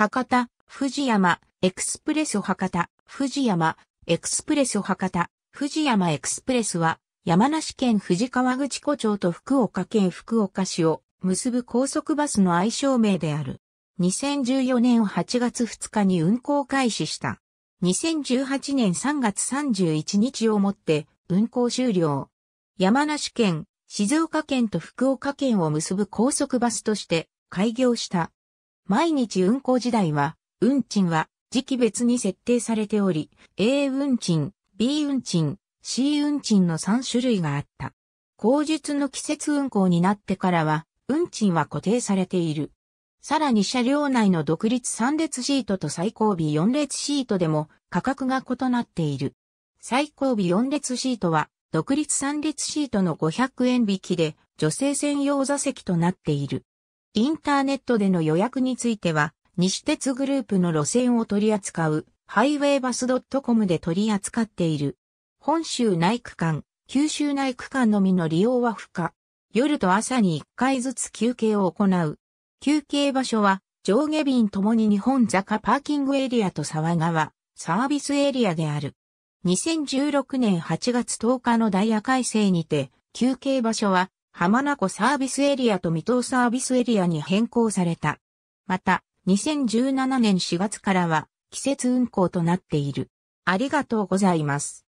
博多、富山、エクスプレス博多、富山、エクスプレス博多、富山エクスプレスは、山梨県富士川口湖町と福岡県福岡市を結ぶ高速バスの愛称名である。2014年8月2日に運行開始した。2018年3月31日をもって運行終了。山梨県、静岡県と福岡県を結ぶ高速バスとして開業した毎日運行時代は、運賃は時期別に設定されており、A 運賃、B 運賃、C 運賃の3種類があった。後述の季節運行になってからは、運賃は固定されている。さらに車両内の独立3列シートと最後尾4列シートでも価格が異なっている。最後尾4列シートは独立3列シートの500円引きで女性専用座席となっている。インターネットでの予約については、西鉄グループの路線を取り扱う、ハイウェイバス .com で取り扱っている。本州内区間、九州内区間のみの利用は不可。夜と朝に1回ずつ休憩を行う。休憩場所は、上下便ともに日本坂パーキングエリアと沢川、サービスエリアである。2016年8月10日のダイヤ改正にて、休憩場所は浜名湖サービスエリアと水戸サービスエリアに変更された。また、2017年4月からは季節運行となっている。ありがとうございます。